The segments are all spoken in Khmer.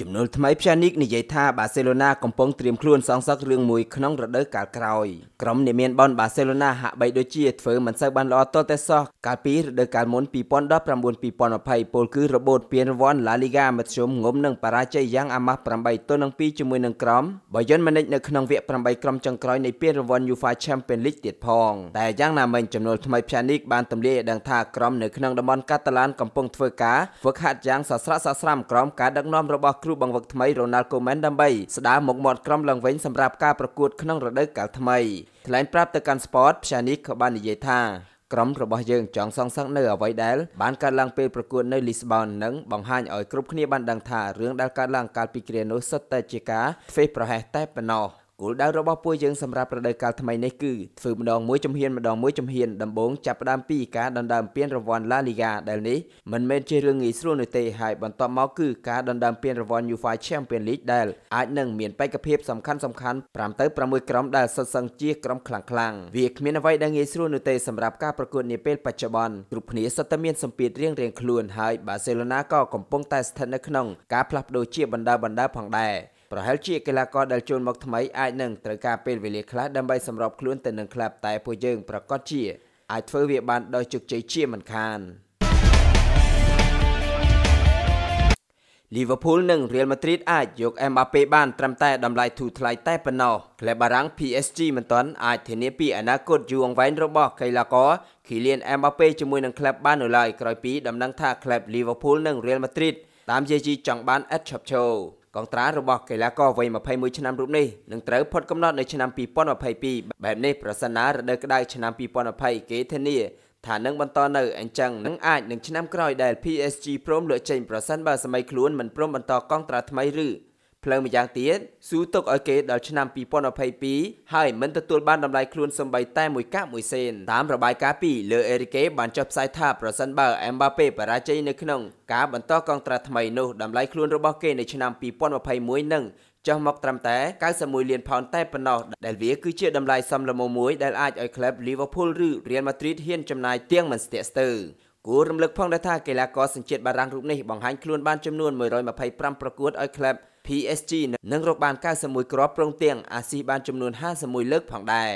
ជំនួលថ្មីព្យានិកនិយាយថាបាសេឡូណាកំពុងត្រៀមខ្លួនសងសឹករឿងមួយក្នុងរដូវកាលក្រោយក្រុមនាមានបនបាសេឡូណាហាក់បីដូចជាធ្វើមិនសូវបានល្អទាល់តែសោះកាលពីរដូវកាលមុន2019-2020ពលគឺរបូតពានរង្វាន់ La Liga មធ្យមងំនឹងបរាជ័យយ៉ាងអាម៉ាស់8ទល់នឹង2ជាមួយនឹងក្រុម Bayern Munich នៅក្នុងវគ្គ8ក្រុមចុងក្រោយនៃពានរង្វាន់ UEFA Champions League ទៀតផងតែយ៉ាងណាមិញចំនួនថ្មីព្យានិកបានទម្លាយឲ្យដឹងថាក្រុមនៅក្នុងតំបន់កាតាឡានកំពុងធ្វើការហ្វឹកហាត់យ៉ាងសស្រាក់សស្រាំក្រោមការដឹកនាំរបស់គ្រូបង្វឹកថ្មីរ៉ូណាល់កូម៉ែនដើម្បីស្ដារមុខមាត់ក្រុមឡើងវិញសម្រាប់ការប្រកួតក្នុងរដូវកាលថ្មីថ្លែងប្រាប់ទៅកាន់ Sport ផ្សានីក៏បាននិយាយថាក្រុមរបស់យើងចង់សងសឹកនៅអ្វីដែលបានកើតឡើងពេលប្រកួតនៅលីសបននិងបង្ហាញឲ្យគ្រប់គ្នាបានដឹងថារឿងដែលកើតឡើងកាលពីគ្រានោះសុទ្ធតែជាការធ្វេសប្រហែសតែប៉ុណ្ណោះគោលដៅរបស់ពួកយើងសម្រាប់រដូវកាលថ្មីនេះគឺធ្វើម្ដងមួយជំហានម្ដងមួយជំហានដំបូងចាប់ផ្ដើមពីការដណ្ដើមពានរង្វាន់ La Liga ដែលនេះមិនមែនជារឿងងាយស្រួលនោះទេហើយបន្ទាប់មកគឺការដណ្ដើមពានរង្វាន់ UEFA Champions League ដែលអាចនឹងមានបេក្ខភាពសំខាន់សំខាន់5ទៅ6ក្រុមដែលសុទ្ធសឹងជាក្រុមខ្លាំងខ្លាំងវាគ្មានអ្វីដែលងាយស្រួលនោះទេសម្រាប់ការប្រកួតនាពេលបច្ចុប្បន្នគ្រប់គ្នាសុទ្ធតែមានសម្ពាធរៀងៗខ្លួនហើយបាសេឡូណាក៏កំពុងតែស្ថិតនៅក្នុងការផ្លាស់ប្ដូរជាបណ្ដាបណ្ដាផងដែរប្រហែលជាកីឡាករដែលចូលមកថ្មីអាចនឹងត្រូវការពេលវេលាខ្លះដើម្បីសម្របខ្លួនទៅនឹងក្លឹបតែពួកយើងប្រកាសជាអាចធ្វើវាបានដោយជោគជ័យជាមិនខាន Liverpool និង Real Madrid អាចយក Mbappe បានត្រឹមតែតម្លៃធូរថ្លៃតែប៉ុណ្ណោះក្លឹបបារាំង PSG មិនទាន់អាចធានាពីអនាគតយូរអង្វែងរបស់កីឡាករ Kylian Mbappe ជាមួយនឹងក្លឹបបាននៅឡើយក្រោយពីដំណឹងថាក្លឹប Liverpool និង Real Madrid តាមជាជីចង់បានឥតឈប់ឈរកងត្រារបស់កីឡាករវ័យ21ឆ្នាំរូបនេះនឹងត្រូវផុតកំណត់នៅឆ្នាំ2022បែបនេះប្រសិនណារដូវក្តៅឆ្នាំ2020គេធានាថានឹងបន្តនៅអញ្ចឹងនឹងអាចនឹងឆ្នាំក្រោយដែល PSG ព្រមលក់ចេញប្រសិនបើសម័យខ្លួនមិនព្រមបន្តកងត្រាថ្មីឬផ្លូវម្យ៉ាងទៀតស៊ូទុកឲ្យគេដល់ឆ្នាំ2022ហើយមិនទទួលបានតម្លៃខ្លួនសម្បីតែមួយកាក់មួយសេនតាមរបាយការណ៍ពីលើអេរីកេបានចុះផ្សាយថាប្រសិនបើអេមបាប៉េបរាជ័យនៅក្នុងការបន្តកងត្រាថ្មីនោះតម្លៃខ្លួនរបស់គេនៅឆ្នាំ2021នឹងចុះមកត្រឹមតែ91លានផោនតែប៉ុណ្ណោះដែលវាគឺជាតម្លៃសមល្មមមួយដែលអាចឲ្យក្លឹប Liverpool ឬ Real Madrid ហ៊ានចំណាយទាំងមិនស្ទាក់ស្ទើរគួររំលឹកផងដែរថាកីឡាករសញ្ជាតិបារាំងរូបនេះបង្ហាញខ្លួនបានចំនួន125ប្រកួតឲ្យក្លឹប PSG នឹងរកបាន91គ្រាប់ព្រមទាំងអាស៊ីបានចំនួន51លើកផងដែរ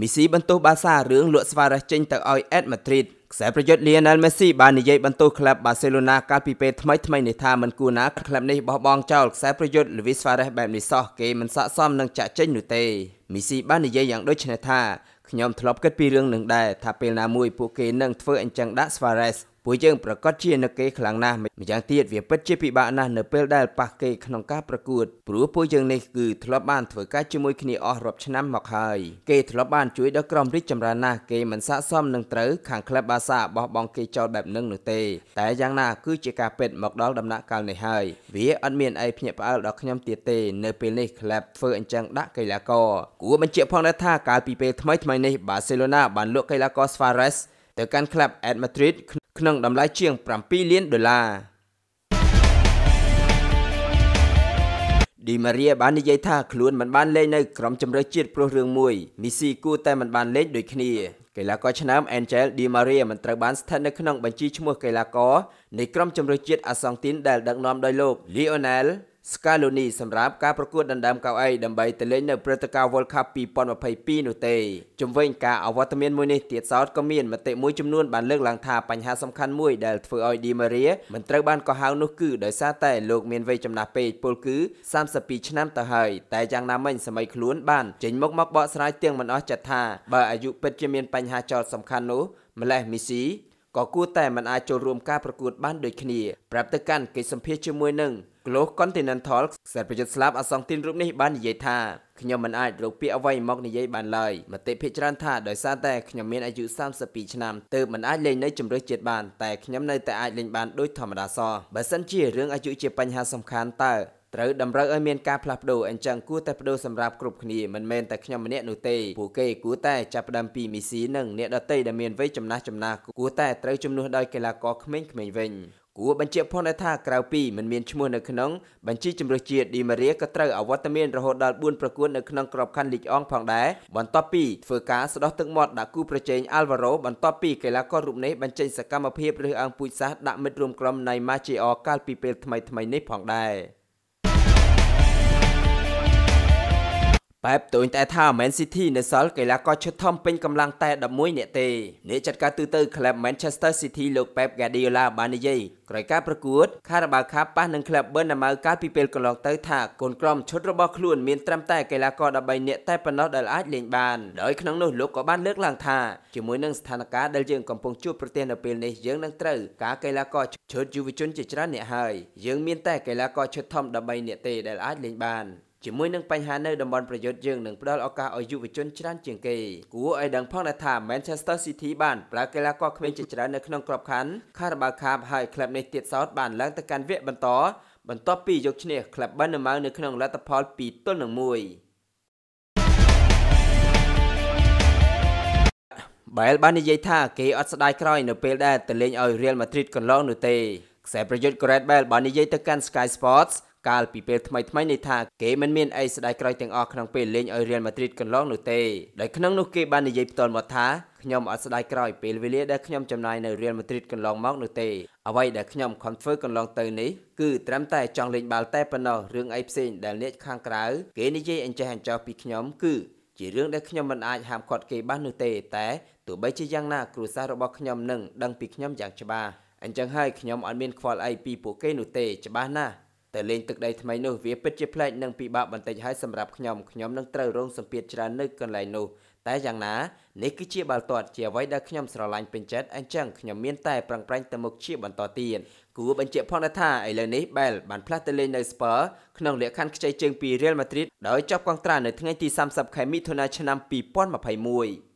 មីស៊ីបន្ទោសបាសារឿងលក់ស្វារេសចេញទៅឲ្យអេតម៉ាឌ្រីតខ្សែប្រយុទ្ធ Lionel Messi បាននិយាយបន្ទោសក្លឹប Barcelona កាលពីពេលថ្មីថ្មីនេះថាមិនគួរណាក្លឹបនេះបោះបង់ចោលខ្សែប្រយុទ្ធ Luis Suarez បែបនេះសោះគេមិនស័ក្តិសមនឹងចាក់ចេញនោះទេ Messi បាននិយាយយ៉ាងដូចនេះថាខ្ញុំធ្លាប់គិតពីរឿងនឹងដែរថាពេលណាមួយពួកគេនឹងធ្វើអញ្ចឹងដាក់ Suarez ពួកយើងប្រកាសជានឹកគេខ្លាំងណាស់ម្យ៉ាងទៀតវាពិតជាពិបាកណាស់នៅពេលដែលប៉ះគេក្នុងការប្រកួតព្រោះពួកយើងនេះគឺធ្លាប់បានធ្វើការជាមួយគ្នាអស់រាប់ឆ្នាំមកហើយគេធ្លាប់បានជួយដល់ក្រុមរីកចម្រើនណាស់គេមិនស័កសមនឹងត្រូវខាងក្លឹបបាសាបោះបង់គេចោលបែបនឹងនោះទេតែយ៉ាងណាគឺជាការពិតមកដល់ដំណាក់កាលនេះហើយវាអត់មានអីភ្ញាក់ផ្អើលដល់ខ្ញុំទៀតទេនៅពេលនេះក្លឹបធ្វើអញ្ចឹងដាក់កីឡាករគួរបញ្ជាក់ផងដែរថាកាលពីពេលថ្មីថ្មីនេះបាសេឡូណាបានលក់កីឡាករ Suarez ទៅកាន់ក្លឹប At Madrid ក្នុងតម្លៃជាង7លានដុល្លារឌីម៉ារីយ៉ាបាននិយាយថាខ្លួនមិនបានលេងនៅក្រុមជម្រើសជាតិព្រោះរឿងមួយមីស៊ីគួរតែមិនបានលេងដូចគ្នាកីឡាករឆ្នើម Angel Di Maria មិនត្រូវបានស្ថិតនៅក្នុងបញ្ជីឈ្មោះកីឡាករនៃក្រុមជម្រើសជាតិអាសង់ទីនដែលដឹកនាំដោយលោក Lionel Scaloni សម្រាប់ការប្រកួតដណ្ដើមកៅអីដើម្បីទៅលេងនៅព្រឹត្តិការណ៍ World Cup 2022នោះទេជំវិញការអវត្តមានមួយនេះទៀតសោតក៏មានមតិមួយចំនួនបានលើកឡើងថាបញ្ហាសំខាន់មួយដែលធ្វើឲ្យ Di Maria មិនត្រូវបានកោះហៅនោះគឺដោយសារតែលោកមានវ័យចំណាស់ពេកពលគឺ32ឆ្នាំទៅហើយតែយ៉ាងណាមិញសម័យខ្លួនបាន ចេញមកមកបកស្រាយទាំងមិនអស់ចិត្តថាបើអាយុពិតជាមានបញ្ហាចោតសំខាន់នោះម្លេះមីស៊ីក៏គួរតែមិនអាចចូលរួមការប្រកួតបានដូចគ្នាប្រាប់ទៅកាន់កិច្ចសម្ភារជាមួយនឹង Globe Continental ខ្សែប្រយុទ្ធស្លាប់អសង្ទីនរូបនេះបាននិយាយថាខ្ញុំមិនអាចរកពាក្យអ្វីមកនិយាយបានឡើយមតិភិកច្រើនថាដោយសារតែខ្ញុំមានអាយុ32ឆ្នាំទើបមិនអាចលេងនៅជម្រើសជាតិបាន តែខ្ញុំនៅតែអាចលេងបានដូចធម្មតាសោះបើសិនជារឿងអាយុជាបញ្ហាសំខាន់តើត្រូវតម្រូវឲ្យមានការផ្លាស់ប្ដូរអញ្ចឹងគួរតែប្ដូរសម្រាប់គ្រប់គ្នាមិនមែនតែខ្ញុំម្នាក់នោះទេពួកគេគួរតែចាប់ផ្ដើមពីមីស៊ីនិងអ្នកដតីដែលមានវ័យចំណាស់ចំណាស់គួរតែត្រូវជំនួសដោយកីឡាករក្មេងៗវិញគួរបញ្ជាក់ផងដែរថាក្រៅពីមិនមានឈ្មោះនៅក្នុងបញ្ជីជម្រើសជាតិឌីម៉ារីក៏ត្រូវអវត្តមានរហូតដល់4ប្រកួតនៅក្នុងក្របខ័ណ្ឌលីកអង់ផងដែរបន្ទាប់ពីធ្វើការស្ដោះទឹកមាត់ដាក់គូប្រជែងអាល់វ៉ារ៉ូបន្ទាប់ពីកីឡាកររូបនេះបញ្ចេញសកម្មភាពឬអង្គពូជសាសដាក់មិត្តរួមក្រុមនៃម៉ាជាអកាលពីពេលថ្មីៗនេះផងដែរ។បែបតូចតែថា Man City នៅសល់កីឡាករឈុតធំពេញកម្លាំងតែ11នាក់ទេអ្នកចាត់ការទូទៅក្លឹប Manchester City លោក Pep Guardiola បាននិយាយក្រោយការប្រកួត Carabao Cup ប៉ះនឹងក្លឹប Bernabeu កាលពីពេលកន្លងទៅថាកូនក្រុមឈុតរបស់ខ្លួនមានត្រឹមតែកីឡាករ13នាក់តែប៉ុណ្ណោះដែលអាចលេងបានដោយក្នុងនោះលោកក៏បានលើកឡើងថាជាមួយនឹងស្ថានភាពដែលយើងកំពុងជួបប្រទះនៅពេលនេះយើងនឹងត្រូវការកីឡាករឈុតយុវជនជាច្រើនអ្នកហើយយើងមានតែកីឡាករឈុតធំ13នាក់ទេដែលអាចលេងបានជាមួយនឹងបញ្ហានៅតំបន់ប្រយុទ្ធយើងនឹងផ្ដល់ឱកាសឲ្យយុវជនច្រើនជាងគេគួរឲ្យដឹងផងដែរថា Manchester City បានប្រើកីឡាករក្មេងជាច្រើននៅក្នុងក្របខ័ណ្ឌ Carabao Cup ហើយក្លឹបនេះទៀតសោតបានឡើងទៅកាន់វគ្គបន្តបន្ទាប់ពីយកឈ្នះក្លឹបបានម៉ៅនៅក្នុងលទ្ធផល2ទល់នឹង1បែលបាននិយាយថាគេអត់ស្ដាយក្រោយនៅពេលដែលទៅលេងឲ្យ Real Madrid កន្លងនោះទេខ្សែប្រយុទ្ធ Gareth Bale បាននិយាយទៅកាន់ Sky Sports កាលពីពេលថ្មីថ្មីនេះថាគេមិនមានអីស្ដាយក្រោយទាំងអស់ក្នុងពេលលេងឲ្យរៀលម៉ាឌ្រីតកន្លងនោះទេដោយក្នុងនោះគេបាននិយាយផ្ទាល់មកថាខ្ញុំអត់ស្ដាយក្រោយពេលវេលាដែលខ្ញុំចំណាយនៅរៀលម៉ាឌ្រីតកន្លងមកនោះទេអ្វីដែលខ្ញុំខំធ្វើកន្លងទៅនេះគឺត្រឹមតែចង់លេងបាល់តែប៉ុណ្ណោះរឿងអីផ្សេងដែលអ្នកខាងក្រៅគេនិយាយអញ្ចេះអញ្ចោពីខ្ញុំគឺជារឿងដែលខ្ញុំមិនអាចហាមឃាត់គេបាននោះទេតែទោះបីជាយ៉ាងណាគ្រួសាររបស់ខ្ញុំនឹងដឹងពីខ្ញុំយ៉ាងច្បាស់អញ្ចឹងហើយខ្ញុំអត់មានខ្វល់អីពីពួកគេនោះទេច្បាស់ណាស់តែលេងទឹកដីថ្មីនោះវាពិតជាប្លែកនិងពិបាកបន្តិចហើយសម្រាប់ខ្ញុំខ្ញុំនឹងត្រូវរងសម្ពាធច្រើននៅកន្លែងនោះតែយ៉ាងណានេះគឺជាបាល់ទាត់ជាអ្វីដែលខ្ញុំស្រឡាញ់ពេញចិត្តអញ្ចឹងខ្ញុំមានតែប្រឹងប្រែងទៅមុខជាបន្តទៀតគួរបញ្ជាក់ផងដែរថាឥឡូវនេះ Bell បានផ្លាស់ទៅលេងនៅ Spurs ក្នុងលក្ខខណ្ឌខ្ចីជើងពី Real Madrid ដោយចប់កងត្រានៅថ្ងៃទី30ខែមិថុនាឆ្នាំ2021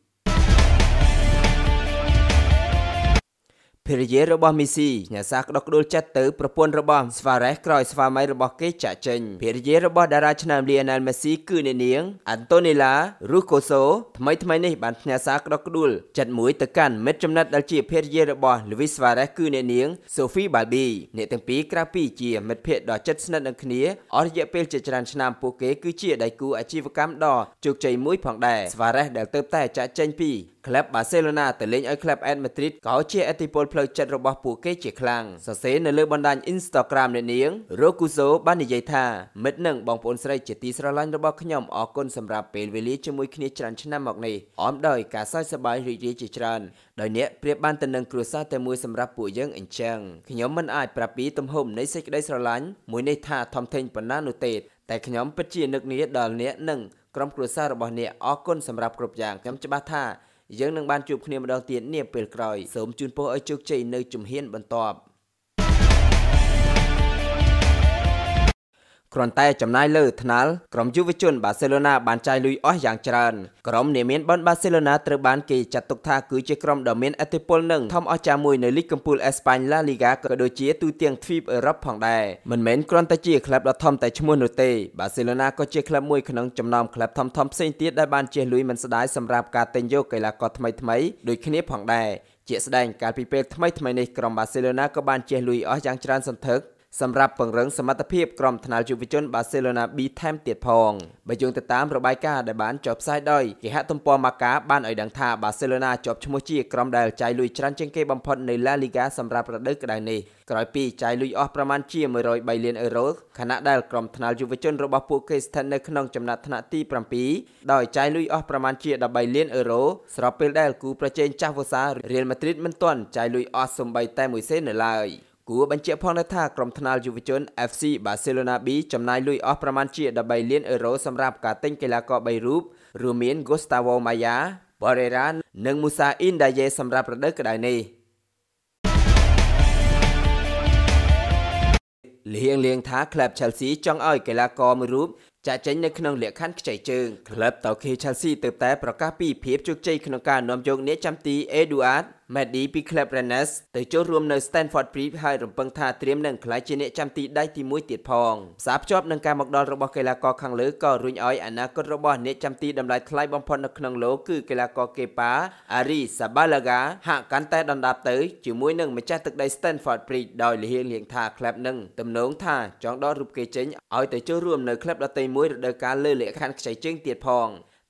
ភរិយារបស់មីស៊ីញាសាក្តុកក្តួលចិត្តទៅប្រពន្ធរបស់ស្វារ៉េសក្រោយស្វាមីរបស់គេចាក់ចេញភរិយារបស់តារាឆ្នាំលីអាណែលមេស៊ីគឺអ្នកនាងអាន់តូនីឡារូកូសូថ្មីថ្មីនេះបានញាសាក្តុកក្តួលចិត្តមួយទៅកាន់មិត្តចំណិតដែលជាភរិយារបស់លូវីស្វារ៉េសគឺអ្នកនាង សូហ្វីបាល់ប៊ីអ្នកទាំងពីរក្រៅពីជាមិត្តភក្តិដ៏ជិតស្និទ្ធនឹងគ្នាអស់រយៈពេលជាច្រើនឆ្នាំពួកគេគឺជាដៃគូអាជីវកម្មដ៏ជោគជ័យមួយផងដែរស្វារ៉េសដែលទៅ តែចាក់ចេញពីក្លឹបបាសេឡូណាទៅលេងឲ្យក្លឹបអេតម៉ាឌ្រីតក៏ជាអធិពលផ្លូវចិត្តរបស់ពួកគេជាខ្លាំងសរសេរនៅលើបណ្ដាញ Instagram អ្នកនាងរ៉ូគូសូបាននិយាយថាមិត្តនឹងបងប្អូនស្រីជាទីស្រឡាញ់របស់ខ្ញុំអរគុណសម្រាប់ពេលវេលាជាមួយគ្នាច្រើនឆ្នាំមកនេះអមដោយការសើចសប្បាយរីករាយជាច្រើនដោយអ្នកប្រៀបបានទៅនឹងគ្រួសារតែមួយសម្រាប់ពួកយើងអញ្ចឹងខ្ញុំមិនអាចប្រាប់ពីទំហំនៃសេចក្តីស្រឡាញ់មួយនេះថាធំធេងប៉ុណ្ណានោះទេតែខ្ញុំពិតជានឹកនាដល់អ្នកនិងក្រុមគ្រួសាររបស់អ្នកអរគុណសម្រាប់គ្រប់យ៉ាងខ្ញុំច្បាស់ថាយើងនឹងបានជួបគ្នាម្ដងទៀតនាពេលក្រោយសូមជូនពរឲ្យជោគជ័យនៅជំហានបន្ទាប់គ្រាន់តែចំណាយលើថ្នាល់ក្រុមយុវជនបាសេឡូណាបានចាយលុយអស់យ៉ាងច្រើនក្រុមនាមានបនបាសេឡូណាត្រូវបានគេចាត់ទុកថាគឺជាក្រុមដ៏មានឥទ្ធិពលនិងធំអស្ចារ្យមួយនៅលីកកំពូលអេស្ប៉ាញឡាលីហ្កាក៏ដូចជាទូទាំងទ្វីបអឺរ៉ុបផងដែរមិនមែនគ្រាន់តែជាក្លឹបដ៏ធំតែឈ្មោះនោះទេបាសេឡូណាក៏ជាក្លឹបមួយក្នុងចំណោមក្លឹបធំៗផ្សេងទៀតដែលបានជះលុយមិនស្ដាយសម្រាប់ការទិញយកកីឡាករថ្មីៗដូចគ្នាផងដែរជាស្ដែងកាលពីពេលថ្មីថ្មីនេះក្រុមបាសេឡូណាក៏បានជះលុយអស់យ៉ាងច្រើនសន្ធឹកសម្រាប់ពង្រឹងសមត្ថភាពក្រុមថ្នាលយុវជនបាសេឡូណា B ថែមទៀតផងបើយោងទៅតាមរបាយការណ៍ដែលបានចុះផ្សាយដោយគេហទំព័រ Marca បានឲ្យដឹងថាបាសេឡូណាជាប់ឈ្មោះជាក្រុមដែលចាយលុយច្រើនជាងគេបំផុតនៅ La Liga សម្រាប់រដូវក្តៅនេះក្រោយពីចាយលុយអស់ប្រមាណជា103លានអឺរ៉ូខណៈដែលក្រុមថ្នាលយុវជន របស់ពួកគេស្ថិតនៅក្នុងចំណាត់ថ្នាក់ទី7ដោយចាយលុយអស់ប្រមាណជា13លានអឺរ៉ូស្របពេលដែលគូប្រជែងចាស់វសា Real Madrid មិនទាន់ចាយលុយអស់សូម្បីតែ1សេននៅឡើយគួរបញ្ជាក់ផងដែរថាក្រុមថ្នាលយុវជន FC Barcelona B ចំណាយលុយអស់ប្រមាណជា13លានអឺរ៉ូសម្រាប់ការទិញកីឡាករ3រូបរួមមាន Gustavo Maya, Pereira និង Musa Indaye សម្រាប់រដូវក្តៅនេះ។លៀងលៀងថាក្លឹប Chelsea ចង់ឲ្យកីឡាករមួយរូបចាក់ចេញនៅក្នុងលក្ខខណ្ឌខ្ចីជើងក្លឹបតូខេ Chelsea ទើបតែប្រកាសពីភាពជោគជ័យក្នុងការនាំយកអ្នកចាំទី Eduard Medi ពី Club Rennes ទៅចូលរួមនៅ Stanford Bridge ហើយរំពឹងថាត្រៀមនឹងក្លាយជាអ្នកចាំទីដៃទី1ទៀតផងផ្សារភ្ជាប់នឹងការមកដល់របស់កីឡាករខាងលើក៏រុញឲ្យអនាគតរបស់អ្នកចាំទីតម្លៃថ្លៃបំផុតនៅក្នុងលោកគឺកីឡាករកេប៉ាអារីសាបាឡាហ្កាហាក់កាន់តែដណ្ដាប់ទៅជាមួយនឹងម្ចាស់ទឹកដី Stanford Bridge ដោយលៀងលៀងថា Club នឹងទំនងថាចង់ដករូបគេចេញឲ្យទៅចូលរួមនៅ Club ដទៃមួយរដូវកាលលើលក្ខខណ្ឌខ្ចីជើងទៀតផង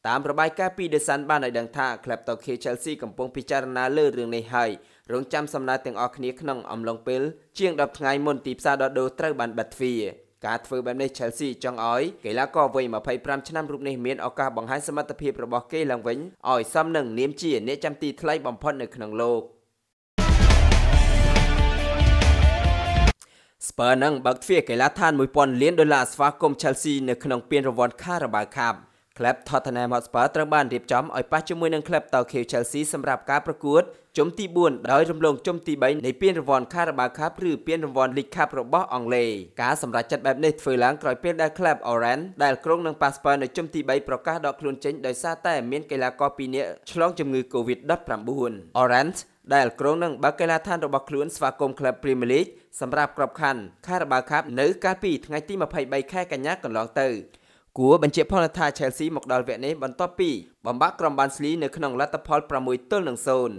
តាមរបាយការណ៍ពី The Sun បានឲ្យដឹងថាក្លឹបតូខេ Chelsea កំពុងពិចារណាលើរឿងនេះហើយរងចាំសំណើទាំងអស់គ្នាក្នុងអំឡុងពេលជាង10ថ្ងៃមុនទីផ្សារដដូរត្រូវបានបិទទ្វារការធ្វើបែបនេះ Chelsea ចង់ឲ្យកីឡាករវ័យ25ឆ្នាំរូបនេះមានឱកាសបង្ហាញសមត្ថភាពរបស់គេឡើងវិញឲ្យសមនឹងនាមជាអ្នកចាំទីថ្លៃបំផុតនៅក្នុងលោក Spurs នឹងបើកទ្វារកីឡាដ្ឋាន1000លានដុល្លារស្វាគមន៍ Chelsea នៅក្នុង ពានរង្វាន់ Carabao Cup ក្លឹប Tottenham Hotspur ត្រូវបានរៀបចំឲ្យប៉ះជាមួយនឹងក្លឹប Tokyo Chelsea សម្រាប់ការប្រកួតជុំទី4ដោយរំលងជុំទី3នៃពានរង្វាន់ Carabao Cup ឬពានរង្វាន់ League Cup របស់អង់គ្លេសការសម្រេចចិត្តបែបនេះធ្វើឡើងក្រោយពេលដែលក្លឹប Orange ដែលគ្រងនឹង Passport នៅជុំទី3ប្រកាសដកខ្លួនចេញដោយសារតែមានកីឡាករពីរនាក់ឆ្លងជំងឺ COVID-19 Orange ដែលក្រុងនឹងបើកកីឡដ្ឋាន របស់ខ្លួនស្វាគមន៍ក្លឹប Premier League សម្រាប់ក្របខ័ណ្ឌ Carabao Cup នៅកាលពី ថ្ងៃទី23ខែកញ្ញាកន្លងទៅគួរបញ្ជាក់ផលថា Chelsea មកដល់វគ្គនេះបន្ទាប់ពីបំបាក់ក្រុមបានស្លីនៅក្នុងលទ្ធផល6ទល់នឹង0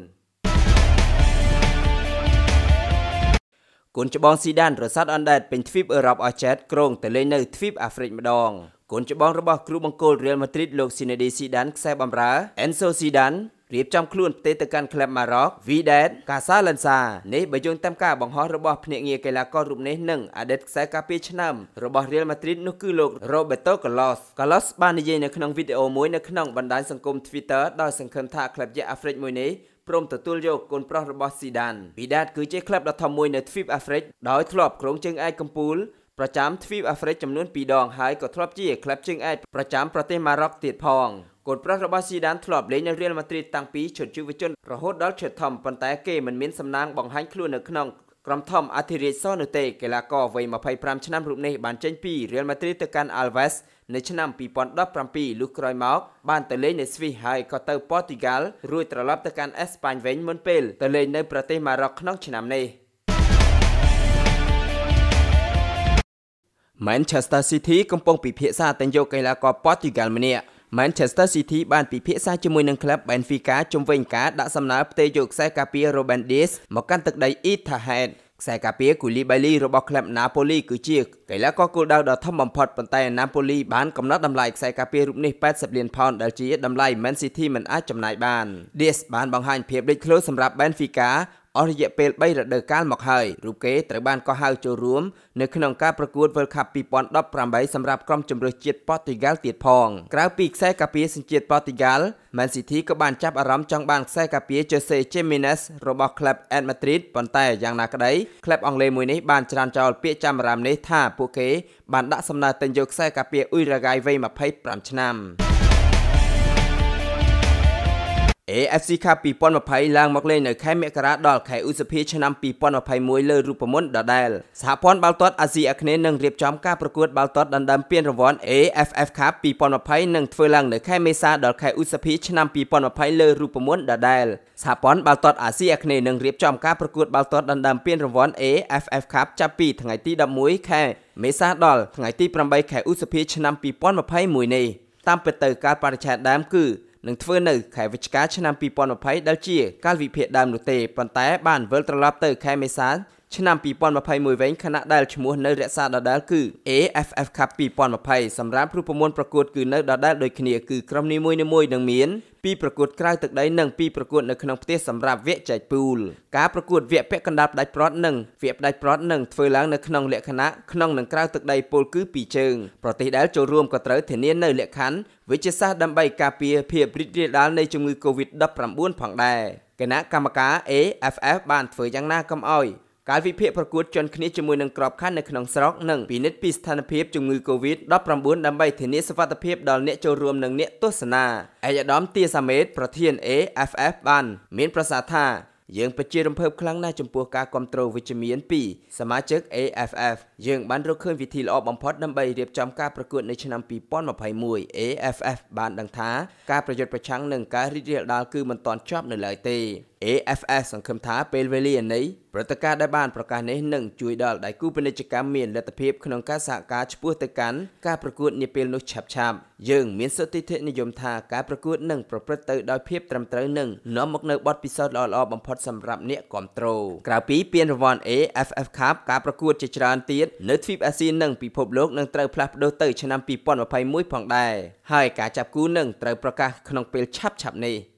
គុនច្បងស៊ីដានរសាត់អនដែតពេញទ្វីបអឺរ៉ុបអស់ចែតក្រុងទៅលេងនៅទ្វីបអាហ្វ្រិកម្ដងគុនច្បងរបស់គ្រូបង្គោល Real Madrid លោក Zinedine Zidane ខ្សែបម្រើ Enzo Zidane រៀបចំខ្លួនផ្ទេទៅកាន់ក្លឹបម៉ារ៉ុក Wydad Casablanca នេះបើយោងតាមការបង្ហោះរបស់ភ្នាក់ងារកីឡាកររូបនេះនិងអតីតខ្សែការពារឆ្នាំរបស់ Real Madrid នោះគឺលោក Roberto Carlos Carlos បាននិយាយនៅក្នុងវីដេអូមួយនៅក្នុងបណ្ដាញសង្គម Twitter ដោយសង្ឃឹមថាក្លឹបយក្សអាហ្វ្រិកមួយនេះព្រមទទួលយកកូនប្រុសរបស់ស៊ីដានវីដាតគឺជាក្លឹបដ៏ធំមួយនៅទ្វីបអាហ្វ្រិកដោយធ្លាប់គ្រងជើងឯកកំពូលប្រចាំទ្វីបអាហ្វ្រិកចំនួន2ដងហើយក៏ធ្លាប់ជាក្លឹបជើងឯកប្រចាំប្រទេសម៉ារ៉ុកទៀតផងកូនប្រុសរបស់ស៊ីដានធ្លាប់លេងនៅរៀលម៉ាឌ្រីតតាំងពីឈុតយុវជនរហូតដល់ឈុតធំប៉ុន្តែគេមិនមានសំណាងបង្ហាញខ្លួននៅក្នុង ក្រុមធំអធិរាជសនោះទេកីឡាករវ័យ25ឆ្នាំរូបនេះបានចេញពីរៀលម៉ាឌ្រីតទៅកាន់ Alves នៅឆ្នាំ2017លុះក្រោយមកបានទៅលេងនៅស្វីសហើយក៏ទៅប៉ូទុយហ្គាល់រួចត្រឡប់ទៅកាន់អេស្ប៉ាញវិញមុនពេលទៅលេងនៅប្រទេសម៉ារ៉ុកក្នុងឆ្នាំនេះ Manchester City កំពុងពិភាក្សាតែងយកកីឡាករប៉ូទុយហ្គាល់ម្នាក់ Manchester City បានពិភាក្សាជាមួយនឹងក្លឹប Benfica ជុំវិញការដាក់សំណើផ្ទេរយកខ្សែការពារ Ruben Dias មកកាន់ទឹកដី Etihad ខ្សែការពារ Koulibaly របស់ក្លឹប Napoli គឺជាកីឡាករគោលដៅដ៏ធំបំផុតប៉ុន្តែ Napoli បានកំណត់តម្លៃខ្សែការពាររូបនេះ80លានផោនដែលជាតម្លៃ Man City មិនអាចចំណាយបាន Dias បានបង្ហាញភាពលេចធ្លោសម្រាប់ Benfica អស់រយៈពេល3រដូវកាលមកហើយរូបគេត្រូវបានកោះហៅចូលរួមនៅក្នុងការប្រកួត World Cup 2018សម្រាប់ក្រុមជម្រើសជាតិប៉ូទុយហ្គាល់ទៀតផងក្រៅពីខ្សែការពារសញ្ជាតិប៉ូទុយហ្គាល់ Man City ក៏បានចាប់អារម្មណ៍ចង់បានខ្សែការពារ Jose Jimenez របស់ Club Real Madrid ប៉ុន្តែយ៉ាងណាក្តី Club អង់គ្លេសមួយនេះ បានច្រានចោលពាក្យចាំអារម្មណ៍នេះថាពួកគេបានដាក់សំណើទិញយកខ្សែការពារ Uruguay វ័យ25ឆ្នាំ AFC Cup 2020ឡើងមកលេងនៅខែមករាដល់ខែឧសភាឆ្នាំ2021លើរូបមន្តដដែលសហព័ន្ធបាល់ទាត់អាស៊ីអាគ្នេយ៍នឹងរៀបចំការប្រកួតបាល់ទាត់ដណ្ដើមពានរង្វាន់ AFF Cup 2020នឹងធ្វើឡើងនៅខែមេសាដល់ខែឧសភាឆ្នាំ2020លើរូបមន្តដដែលសហព័ន្ធបាល់ទាត់អាស៊ីអាគ្នេយ៍នឹងរៀបចំការប្រកួតបាល់ទាត់ដណ្ដើមពានរង្វាន់ AFF Cup ចាប់ពីថ្ងៃទី11ខែមេសាដល់ថ្ងៃទី8ខែឧសភាឆ្នាំ2021នេះតាមពិតទៅការបរិច្ឆេទដើមគឺនឹងធ្វើនៅខែវិច្ឆិកាឆ្នាំ2020ដែលជា កាលវិភាគដើមនោះទេប៉ុន្តែបានវិលត្រឡប់ទៅ ខែមេសាឆ្នាំ2021វិញខណៈដែលឈ្មោះនៅរក្សាដដែលគឺ AFF Cup 2020សម្រាប់រូបមន្តប្រកួតគឺនៅដដែលដូចគ្នាគឺក្រុមនីមួយៗនឹងមានពីរប្រកួតក្រៅទឹកដីនិងពីរប្រកួតនៅក្នុងផ្ទះសម្រាប់វគ្គចែកពូលការប្រកួតវគ្គពាក់កណ្ដាលផ្ដាច់ប្រត់និងវគ្គផ្ដាច់ប្រត់នឹងធ្វើឡើងនៅក្នុងលក្ខណៈក្នុងនិងក្រៅទឹកដីពលគឺពីរជើងប្រទេសដែលចូលរួមក៏ត្រូវធានានៅលក្ខខណ្ឌវិទ្យាសាស្ត្រដើម្បីការពារភាពរីករាលដាលនៃជំងឺ Covid-19 ផងដែរគណៈកម្មការ AFF បានធ្វើយ៉ាងណាកុំឲ្យកាលវិភាគប្រកួតជន់គ្នាជាមួយនឹងក្របខ័ណ្ឌនៅក្នុងស្រុកនិងពិនិត្យពីស្ថានភាពជំងឺ Covid-19 ដើម្បីធានាសុវត្ថិភាពដល់អ្នកចូលរួមនិងអ្នកទស្សនាឯកឧត្តមទាសាមេតប្រធាន AFF បានមានប្រសាសន៍ថាយើងពិតជារំភើបខ្លាំងណាស់ចំពោះការគ្រប់គ្រងវិជ្ជមានពីសមាជិក AFF យើងបានរកឃើញវិធីល្អបំផុតដើម្បីរៀបចំការប្រកួតនៅឆ្នាំ2021 AFF បានដឹងថាការប្រយុទ្ធប្រឆាំងនឹងការរីករាលដាលគឺមិនទាន់ចប់នៅឡើយទេ AFF សង្ឃឹមថា ពេលវេលានេះព្រឹត្តិការណ៍ដែលបានប្រកាសនេះនឹងជួយដល់ដៃគូពាណិជ្ជកម្មមានលទ្ធភាពក្នុងការសហការឆ្ពោះទៅកាន់ការប្រកួតនាពេលនោះឆាប់ឆាប់យើងមានសតិធិនិយមថាការប្រកួតនឹងប្រព្រឹត្តទៅដោយភាពត្រឹមត្រូវនិងនាំមកនូវបទពិសោធន៍ល្អៗបំផុតសម្រាប់អ្នកគ្រប់គ្រងក្រៅពីពានរង្វាន់ AFF Cup ការប្រកួតជាច្រើនទៀតជាតិនៅទ្វីបអាស៊ីនិងពិភពលោកនឹងត្រូវផ្លាស់ប្ដូរទៅឆ្នាំ2021ផងដែរហើយការចាប់គូនឹងត្រូវប្រកាសក្នុងពេលឆាប់ៗនេះ។